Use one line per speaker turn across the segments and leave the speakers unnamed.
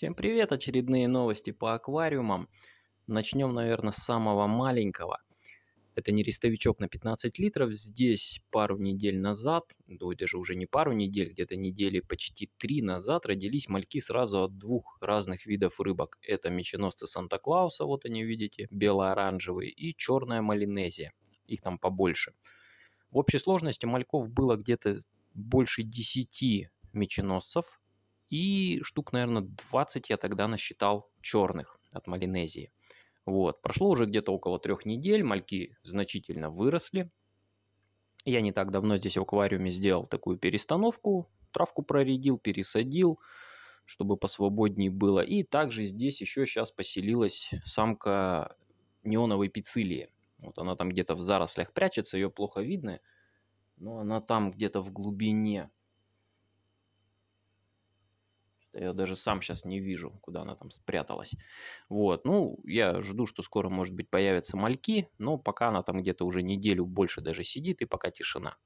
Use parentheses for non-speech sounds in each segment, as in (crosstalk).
Всем привет! Очередные новости по аквариумам. Начнем, наверное, с самого маленького. Это нерестовичок на 15 литров. Здесь пару недель назад, да, даже уже не пару недель, где-то недели почти три назад родились мальки сразу от двух разных видов рыбок. Это меченосцы Санта-Клауса, вот они видите, бело-оранжевые, и черная малинезия. Их там побольше. В общей сложности мальков было где-то больше 10 меченосцев, и штук, наверное, 20 я тогда насчитал черных от Малинезии. Вот. Прошло уже где-то около трех недель, мальки значительно выросли. Я не так давно здесь в аквариуме сделал такую перестановку, травку проредил, пересадил, чтобы посвободнее было. И также здесь еще сейчас поселилась самка неоновой пицилии. Вот она там где-то в зарослях прячется, ее плохо видно, но она там где-то в глубине я даже сам сейчас не вижу, куда она там спряталась. Вот, ну, я жду, что скоро, может быть, появятся мальки, но пока она там где-то уже неделю больше даже сидит, и пока тишина.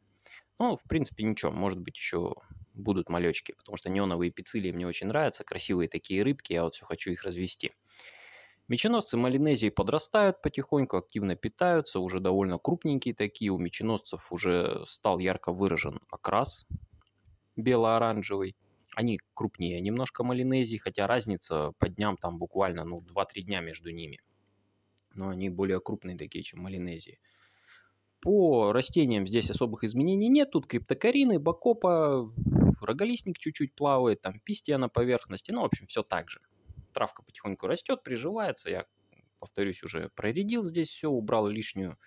Ну, в принципе, ничего, может быть, еще будут малечки, потому что неоновые пицилии мне очень нравятся, красивые такие рыбки, я вот все хочу их развести. Меченосцы Малинезии подрастают потихоньку, активно питаются, уже довольно крупненькие такие. У меченосцев уже стал ярко выражен окрас бело-оранжевый. Они крупнее немножко Малинезии, хотя разница по дням там буквально ну, 2-3 дня между ними. Но они более крупные такие, чем Малинезии. По растениям здесь особых изменений нет. Тут криптокарины, бакопа, роголистник чуть-чуть плавает, там пистия на поверхности. Ну, в общем, все так же. Травка потихоньку растет, приживается. Я, повторюсь, уже проредил здесь все, убрал лишнюю.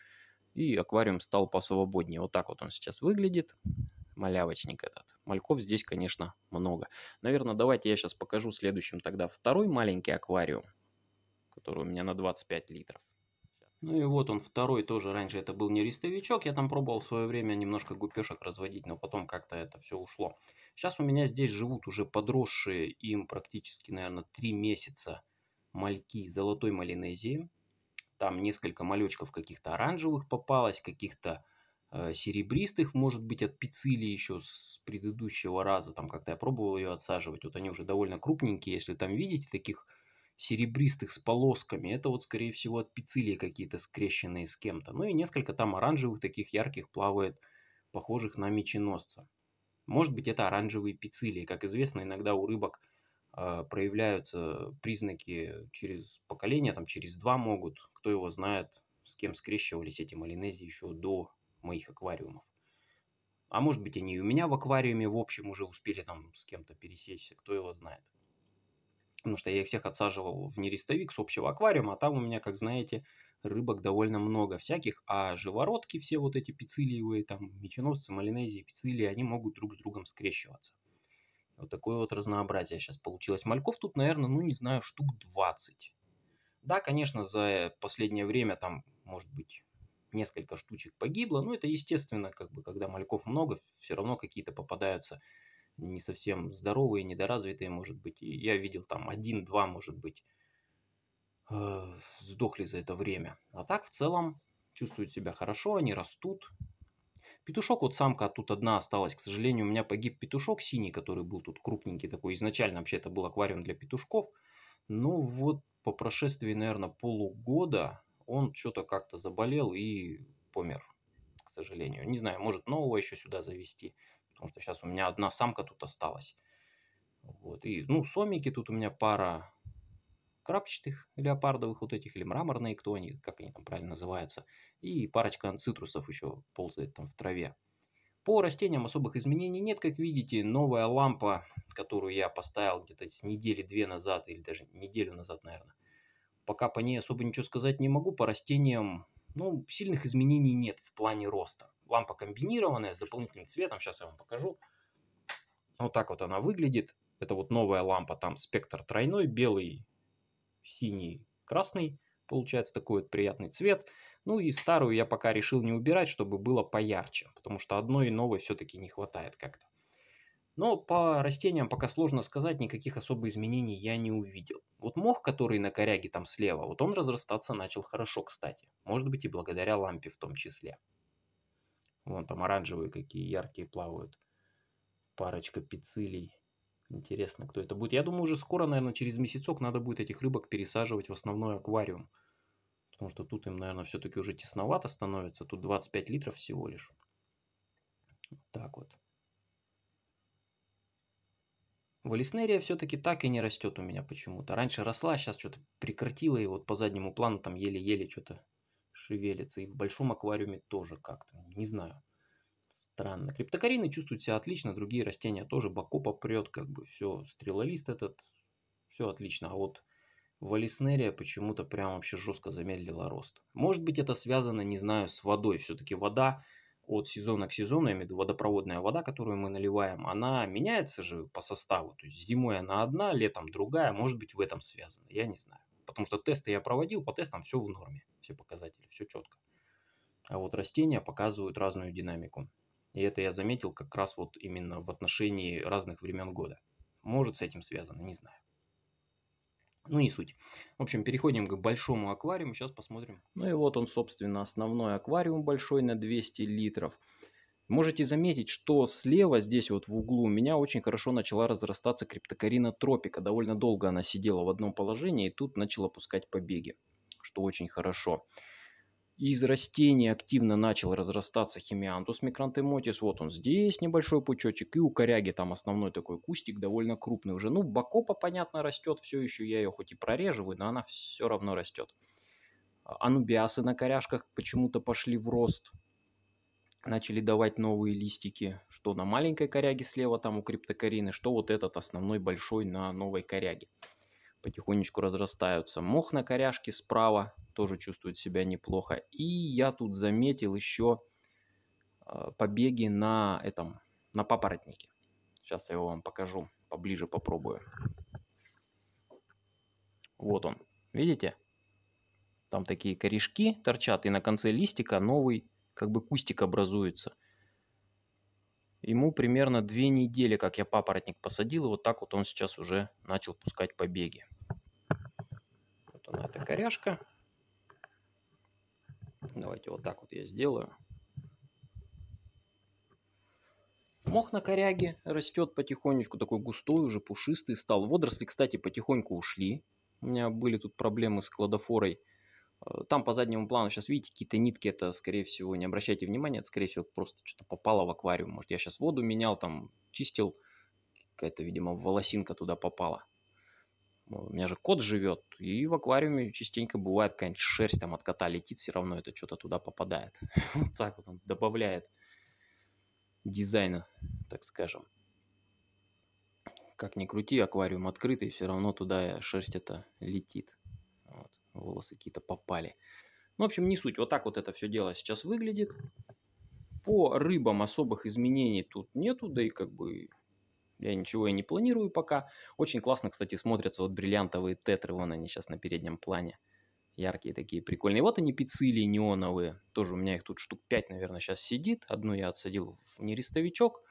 И аквариум стал посвободнее. Вот так вот он сейчас выглядит. Малявочник этот мальков здесь, конечно, много. Наверное, давайте я сейчас покажу следующим тогда второй маленький аквариум, который у меня на 25 литров. Ну и вот он второй, тоже раньше это был нерестовичок, я там пробовал в свое время немножко гупешек разводить, но потом как-то это все ушло. Сейчас у меня здесь живут уже подросшие, им практически, наверное, 3 месяца мальки золотой малинезии. Там несколько малечков каких-то оранжевых попалось, каких-то Э, серебристых, может быть, от пицили еще с предыдущего раза, там, как-то я пробовал ее отсаживать. Вот они уже довольно крупненькие, если там видите, таких серебристых с полосками. Это вот, скорее всего, от пицилии какие-то скрещенные с кем-то. Ну и несколько там оранжевых таких ярких плавает, похожих на меченосца. Может быть, это оранжевые пицилии. Как известно, иногда у рыбок э, проявляются признаки через поколение, там через два могут. Кто его знает, с кем скрещивались эти малинезии еще до моих аквариумов. А может быть, они и у меня в аквариуме в общем уже успели там с кем-то пересечься, кто его знает. Потому что я их всех отсаживал в нерестовик с общего аквариума, а там у меня, как знаете, рыбок довольно много всяких, а живородки все вот эти пицилиевые, там, меченосцы, малинезии, пицилии, они могут друг с другом скрещиваться. Вот такое вот разнообразие сейчас получилось. Мальков тут, наверное, ну не знаю, штук 20. Да, конечно, за последнее время там, может быть, несколько штучек погибло. Ну, это естественно, как бы, когда мальков много, все равно какие-то попадаются не совсем здоровые, недоразвитые, может быть. И я видел там один-два, может быть, э, сдохли за это время. А так, в целом, чувствуют себя хорошо, они растут. Петушок, вот самка тут одна осталась. К сожалению, у меня погиб петушок синий, который был тут крупненький такой. Изначально вообще это был аквариум для петушков. но ну, вот по прошествии, наверное, полугода он что-то как-то заболел и помер, к сожалению. Не знаю, может нового еще сюда завести, потому что сейчас у меня одна самка тут осталась. Вот, и, ну, сомики тут у меня пара крапчатых леопардовых вот этих, или мраморные, кто они, как они там правильно называются, и парочка цитрусов еще ползает там в траве. По растениям особых изменений нет, как видите. Новая лампа, которую я поставил где-то с недели две назад, или даже неделю назад, наверное, Пока по ней особо ничего сказать не могу. По растениям, ну, сильных изменений нет в плане роста. Лампа комбинированная с дополнительным цветом. Сейчас я вам покажу. Вот так вот она выглядит. Это вот новая лампа. Там спектр тройной, белый, синий, красный. Получается такой вот приятный цвет. Ну и старую я пока решил не убирать, чтобы было поярче. Потому что одной и новой все-таки не хватает как-то. Но по растениям пока сложно сказать, никаких особых изменений я не увидел. Вот мох, который на коряге там слева, вот он разрастаться начал хорошо, кстати. Может быть и благодаря лампе в том числе. Вон там оранжевые какие яркие плавают. Парочка пицилий. Интересно, кто это будет. Я думаю, уже скоро, наверное, через месяцок надо будет этих рыбок пересаживать в основной аквариум. Потому что тут им, наверное, все-таки уже тесновато становится. Тут 25 литров всего лишь. Вот так вот. Валиснерия все-таки так и не растет у меня почему-то. Раньше росла, сейчас что-то прекратила, и вот по заднему плану там еле-еле что-то шевелится. И в большом аквариуме тоже как-то, не знаю. Странно. Криптокарины чувствуют себя отлично, другие растения тоже. Боко попрет, как бы все, стрелолист этот, все отлично. А вот Валиснерия почему-то прям вообще жестко замедлила рост. Может быть это связано, не знаю, с водой. Все-таки вода от сезона к сезону, я имею в виду водопроводная вода, которую мы наливаем, она меняется же по составу. То есть зимой она одна, летом другая, может быть в этом связано, я не знаю. Потому что тесты я проводил, по тестам все в норме, все показатели, все четко. А вот растения показывают разную динамику. И это я заметил как раз вот именно в отношении разных времен года. Может с этим связано, не знаю. Ну, не суть. В общем, переходим к большому аквариуму. Сейчас посмотрим. Ну и вот он, собственно, основной аквариум большой на 200 литров. Можете заметить, что слева здесь вот в углу у меня очень хорошо начала разрастаться криптокарина тропика. Довольно долго она сидела в одном положении и тут начала пускать побеги, что очень хорошо. Хорошо. Из растения активно начал разрастаться химиантус микрантемотис. Вот он здесь, небольшой пучочек. И у коряги там основной такой кустик, довольно крупный уже. Ну, бакопа, понятно, растет все еще. Я ее хоть и прореживаю, но она все равно растет. А, анубиасы на коряжках почему-то пошли в рост. Начали давать новые листики. Что на маленькой коряге слева там у криптокарины, что вот этот основной большой на новой коряге потихонечку разрастаются. Мох на коряшке справа тоже чувствует себя неплохо. И я тут заметил еще а, побеги на этом, на папоротнике. Сейчас я его вам покажу, поближе попробую. Вот он, видите? Там такие корешки торчат, и на конце листика новый как бы кустик образуется. Ему примерно две недели, как я папоротник посадил, и вот так вот он сейчас уже начал пускать побеги коряшка. Давайте вот так вот я сделаю. Мох на коряге растет потихонечку, такой густой уже, пушистый стал. Водоросли, кстати, потихоньку ушли. У меня были тут проблемы с кладофорой. Э, там по заднему плану сейчас видите какие-то нитки, это скорее всего не обращайте внимания, это скорее всего просто что-то попало в аквариум. Может я сейчас воду менял, там чистил, какая-то видимо волосинка туда попала у меня же кот живет, и в аквариуме частенько бывает какая-нибудь шерсть там от кота летит, все равно это что-то туда попадает. (laughs) Вот так вот он добавляет дизайна, так скажем. Как ни крути, аквариум открытый, все равно туда шерсть это летит. Вот, волосы какие-то попали. Ну, в общем, не суть. Вот так вот это все дело сейчас выглядит. По рыбам особых изменений тут нету, да и как бы я ничего и не планирую пока. Очень классно, кстати, смотрятся вот бриллиантовые тетры, вон они сейчас на переднем плане. Яркие такие, прикольные. Вот они пиццили неоновые. Тоже у меня их тут штук 5, наверное, сейчас сидит. Одну я отсадил в нерестовичок.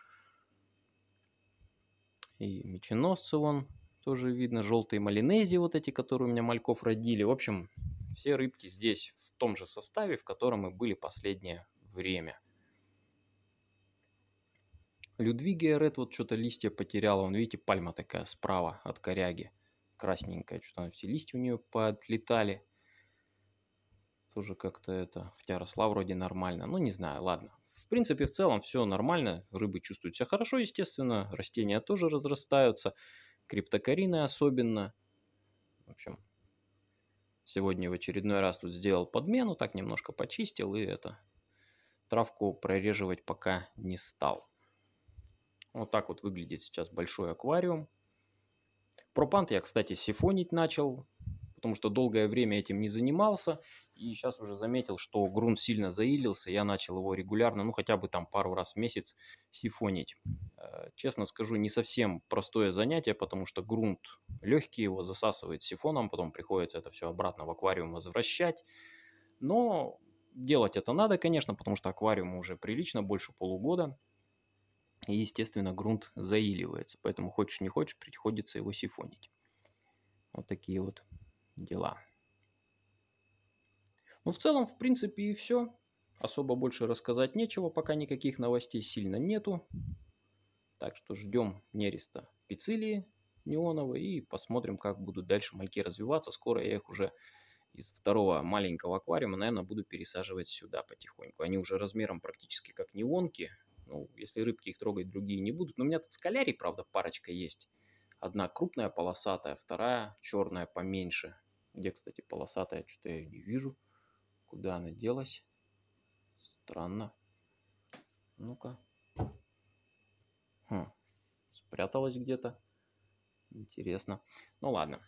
И меченосцы вон тоже видно. Желтые малинези вот эти, которые у меня мальков родили. В общем, все рыбки здесь в том же составе, в котором и были последнее время. Людвигия Ред вот что-то листья потеряла. Вон, видите, пальма такая справа от коряги. Красненькая. Что-то все листья у нее подлетали, Тоже как-то это... Хотя росла вроде нормально. Ну, не знаю, ладно. В принципе, в целом все нормально. Рыбы чувствуют себя хорошо, естественно. Растения тоже разрастаются. Криптокарины особенно. В общем, сегодня в очередной раз тут сделал подмену. Так немножко почистил и это... Травку прореживать пока не стал. Вот так вот выглядит сейчас большой аквариум. Пропант я, кстати, сифонить начал, потому что долгое время этим не занимался. И сейчас уже заметил, что грунт сильно заилился. Я начал его регулярно, ну хотя бы там пару раз в месяц сифонить. Э, честно скажу, не совсем простое занятие, потому что грунт легкий, его засасывает сифоном, потом приходится это все обратно в аквариум возвращать. Но делать это надо, конечно, потому что аквариуму уже прилично, больше полугода и, естественно, грунт заиливается. Поэтому хочешь не хочешь, приходится его сифонить. Вот такие вот дела. Ну, в целом, в принципе, и все. Особо больше рассказать нечего, пока никаких новостей сильно нету. Так что ждем нереста Пицилии неоновой и посмотрим, как будут дальше мальки развиваться. Скоро я их уже из второго маленького аквариума, наверное, буду пересаживать сюда потихоньку. Они уже размером практически как неонки, ну, если рыбки их трогать, другие не будут. Но у меня тут скалярий, правда, парочка есть. Одна крупная полосатая, вторая черная поменьше. Где, кстати, полосатая? Что-то я ее не вижу. Куда она делась? Странно. Ну-ка. Хм. Спряталась где-то. Интересно. Ну ладно.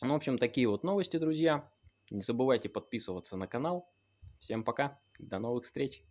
Ну, в общем, такие вот новости, друзья. Не забывайте подписываться на канал. Всем пока. До новых встреч.